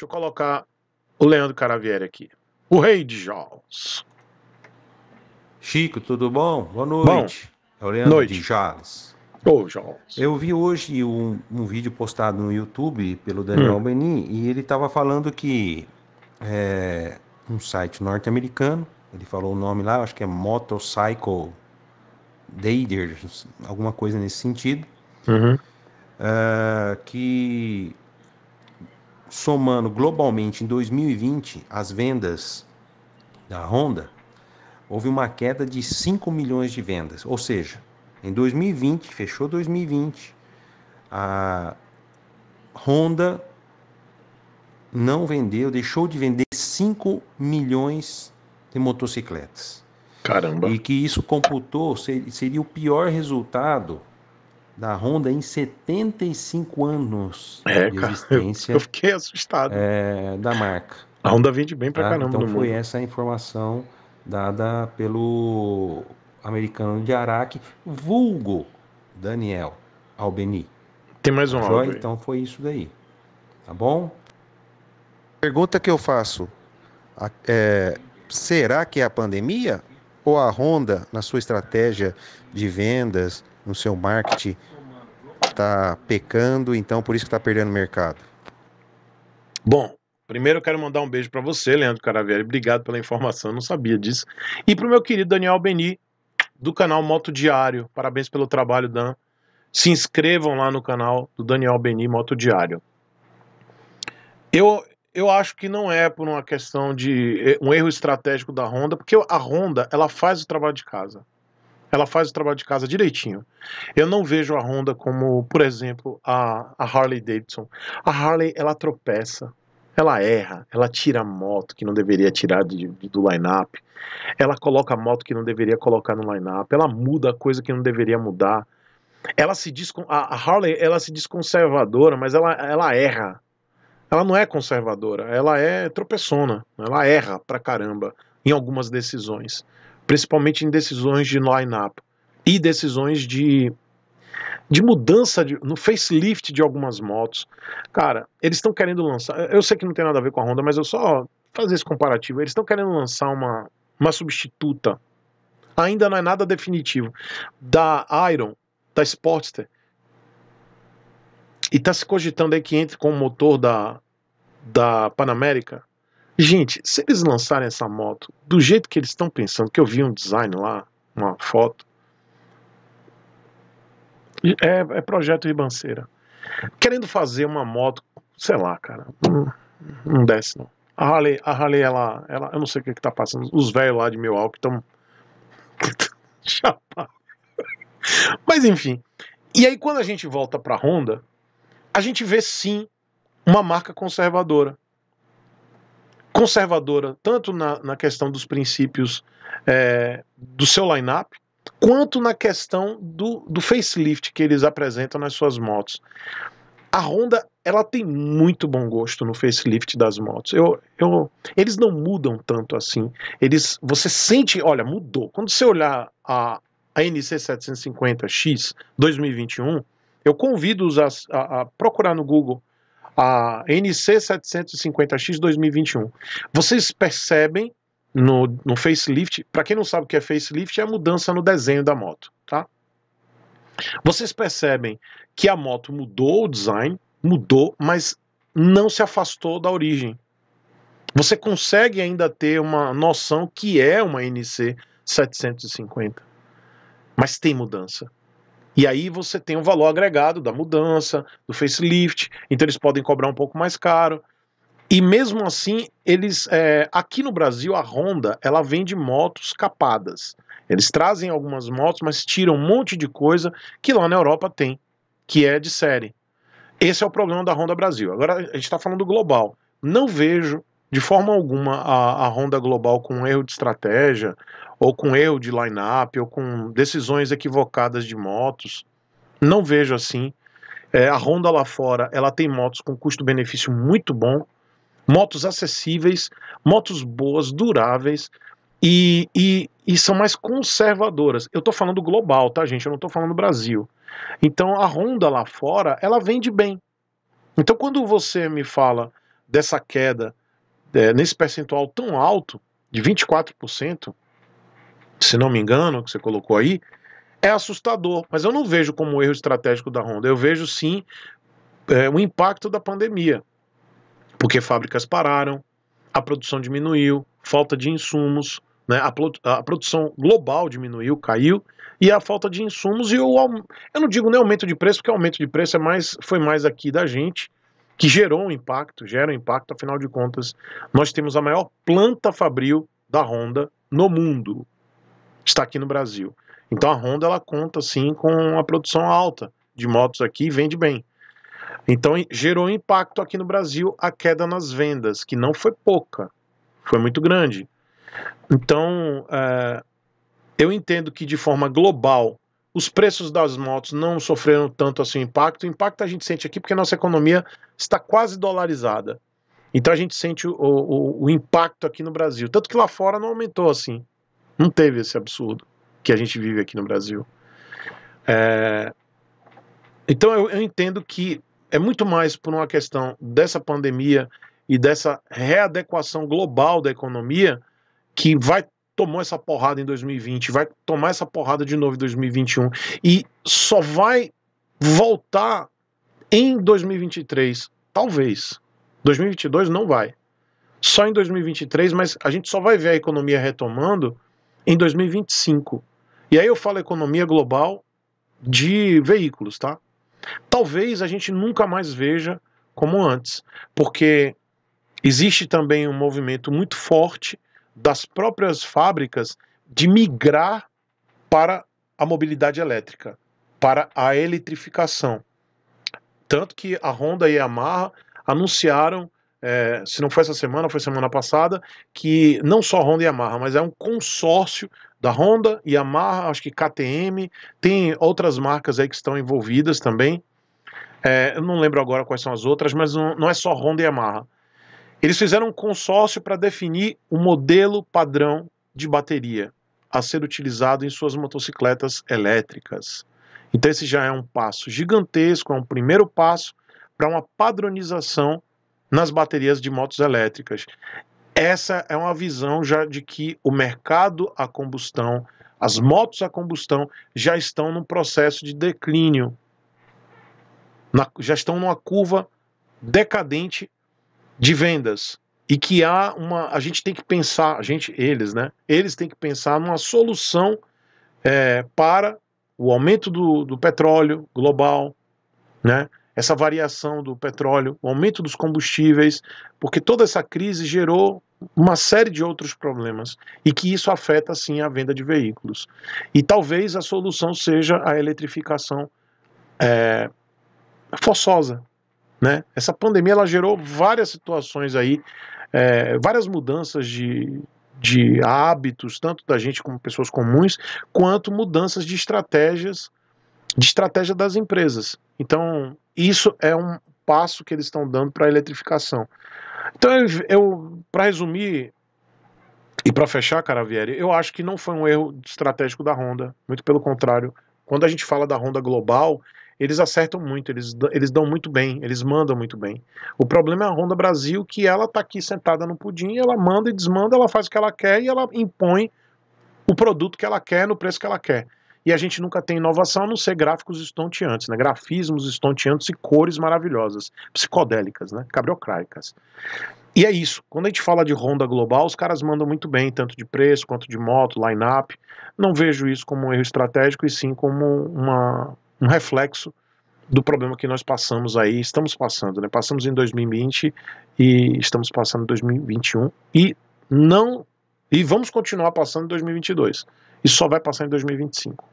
Deixa eu colocar o Leandro Caravieri aqui. O rei de Jales. Chico, tudo bom? Boa noite. Bom, é o Leandro noite. de Jales. Ô, Jaws. Eu vi hoje um, um, vídeo postado no YouTube pelo Daniel hum. Benin e ele estava falando que é, um site norte-americano, ele falou o nome lá, acho que é Motorcycle Dader, alguma coisa nesse sentido, uhum. uh, que somando globalmente em 2020 as vendas da Honda, houve uma queda de 5 milhões de vendas. Ou seja, em 2020, fechou 2020, a Honda não vendeu, deixou de vender 5 milhões de motocicletas. Caramba. E que isso computou, seria o pior resultado da Honda em 75 anos é, de existência. Cara, eu fiquei assustado. É, da marca. A Honda vende bem pra tá? caramba. Então foi mundo. essa a informação dada pelo americano de Araque, vulgo Daniel Albeni. Tem mais um tá áudio. Então foi isso daí. Tá bom? Pergunta que eu faço. É, será que é a pandemia? Ou a Honda, na sua estratégia de vendas, no seu marketing está pecando, então por isso que está perdendo mercado? Bom, primeiro eu quero mandar um beijo para você, Leandro Caravelli. Obrigado pela informação, não sabia disso. E para o meu querido Daniel Beni, do canal Moto Diário. Parabéns pelo trabalho, Dan. Se inscrevam lá no canal do Daniel Beni Moto Diário. Eu, eu acho que não é por uma questão de eh, um erro estratégico da Honda, porque a Honda ela faz o trabalho de casa. Ela faz o trabalho de casa direitinho. Eu não vejo a Honda como, por exemplo, a, a Harley Davidson. A Harley, ela tropeça, ela erra, ela tira a moto que não deveria tirar de, de, do line-up, ela coloca a moto que não deveria colocar no line-up, ela muda a coisa que não deveria mudar. Ela se diz, a Harley, ela se diz conservadora, mas ela, ela erra. Ela não é conservadora, ela é tropeçona, ela erra pra caramba em algumas decisões principalmente em decisões de line-up e decisões de, de mudança de, no facelift de algumas motos. Cara, eles estão querendo lançar. Eu sei que não tem nada a ver com a Honda, mas eu só fazer esse comparativo. Eles estão querendo lançar uma, uma substituta. Ainda não é nada definitivo. Da Iron, da Sportster. E está se cogitando aí que entre com o motor da, da Panamérica Gente, se eles lançarem essa moto do jeito que eles estão pensando, que eu vi um design lá, uma foto, é, é projeto ribanceira. Querendo fazer uma moto, sei lá, cara, não, não desce não. A Harley, a Harley ela, ela, eu não sei o que que tá passando, os velhos lá de meu álcool estão chapado. Mas enfim, e aí quando a gente volta pra Honda, a gente vê sim uma marca conservadora conservadora, tanto na, na questão dos princípios é, do seu line-up, quanto na questão do, do facelift que eles apresentam nas suas motos. A Honda ela tem muito bom gosto no facelift das motos. Eu, eu, eles não mudam tanto assim. Eles, você sente, olha, mudou. Quando você olhar a, a NC 750X 2021, eu convido os a, a, a procurar no Google a NC750X 2021. Vocês percebem no, no facelift, para quem não sabe o que é facelift, é a mudança no desenho da moto, tá? Vocês percebem que a moto mudou o design, mudou, mas não se afastou da origem. Você consegue ainda ter uma noção que é uma NC 750, mas tem mudança. E aí você tem o valor agregado da mudança, do facelift, então eles podem cobrar um pouco mais caro. E mesmo assim, eles é, aqui no Brasil a Honda ela vende motos capadas. Eles trazem algumas motos, mas tiram um monte de coisa que lá na Europa tem, que é de série. Esse é o problema da Honda Brasil. Agora a gente está falando global. Não vejo de forma alguma a, a Honda Global com um erro de estratégia ou com erro de line-up, ou com decisões equivocadas de motos. Não vejo assim. É, a Honda lá fora, ela tem motos com custo-benefício muito bom, motos acessíveis, motos boas, duráveis e, e, e são mais conservadoras. Eu estou falando global, tá, gente? Eu não estou falando Brasil. Então a Honda lá fora, ela vende bem. Então quando você me fala dessa queda é, nesse percentual tão alto, de 24%, se não me engano, que você colocou aí, é assustador. Mas eu não vejo como erro estratégico da Honda. Eu vejo sim é, o impacto da pandemia. Porque fábricas pararam, a produção diminuiu, falta de insumos, né? a, a produção global diminuiu, caiu, e a falta de insumos e o eu não digo nem aumento de preço, porque aumento de preço é mais, foi mais aqui da gente, que gerou um impacto, gera um impacto, afinal de contas, nós temos a maior planta fabril da Honda no mundo está aqui no Brasil. Então a Honda ela conta sim com uma produção alta de motos aqui e vende bem. Então gerou impacto aqui no Brasil a queda nas vendas, que não foi pouca, foi muito grande. Então é, eu entendo que de forma global os preços das motos não sofreram tanto assim impacto. O impacto a gente sente aqui porque nossa economia está quase dolarizada. Então a gente sente o, o, o impacto aqui no Brasil. Tanto que lá fora não aumentou assim. Não teve esse absurdo que a gente vive aqui no Brasil. É... Então eu, eu entendo que é muito mais por uma questão dessa pandemia e dessa readequação global da economia que vai tomou essa porrada em 2020, vai tomar essa porrada de novo em 2021 e só vai voltar em 2023, talvez. 2022 não vai. Só em 2023, mas a gente só vai ver a economia retomando em 2025. E aí eu falo economia global de veículos, tá? Talvez a gente nunca mais veja como antes, porque existe também um movimento muito forte das próprias fábricas de migrar para a mobilidade elétrica, para a eletrificação. Tanto que a Honda e a Yamaha anunciaram é, se não foi essa semana, foi semana passada, que não só Honda e Yamaha, mas é um consórcio da Honda, Yamaha, acho que KTM, tem outras marcas aí que estão envolvidas também. É, eu não lembro agora quais são as outras, mas não, não é só Honda e Yamaha. Eles fizeram um consórcio para definir o modelo padrão de bateria a ser utilizado em suas motocicletas elétricas. Então, esse já é um passo gigantesco, é um primeiro passo para uma padronização nas baterias de motos elétricas. Essa é uma visão já de que o mercado a combustão, as motos a combustão, já estão num processo de declínio, na, já estão numa curva decadente de vendas e que há uma a gente tem que pensar a gente eles né eles têm que pensar numa solução é, para o aumento do, do petróleo global né essa variação do petróleo, o aumento dos combustíveis, porque toda essa crise gerou uma série de outros problemas e que isso afeta sim a venda de veículos. E talvez a solução seja a eletrificação é, forçosa. Né? Essa pandemia ela gerou várias situações aí, é, várias mudanças de, de hábitos, tanto da gente como pessoas comuns, quanto mudanças de estratégias de estratégia das empresas. Então, isso é um passo que eles estão dando para a eletrificação. Então, eu, para resumir e para fechar, Caravieri, eu acho que não foi um erro estratégico da Honda, muito pelo contrário. Quando a gente fala da Honda global, eles acertam muito, eles, eles dão muito bem, eles mandam muito bem. O problema é a Honda Brasil, que ela está aqui sentada no pudim, ela manda e desmanda, ela faz o que ela quer e ela impõe o produto que ela quer no preço que ela quer e a gente nunca tem inovação a não ser gráficos estonteantes, né? grafismos estonteantes e cores maravilhosas, psicodélicas, né? cabriocraicas. E é isso. Quando a gente fala de Honda Global, os caras mandam muito bem, tanto de preço quanto de moto, line-up. Não vejo isso como um erro estratégico e sim como uma, um reflexo do problema que nós passamos aí, estamos passando, né? Passamos em 2020 e estamos passando em 2021 e não e vamos continuar passando em 2022. e só vai passar em 2025.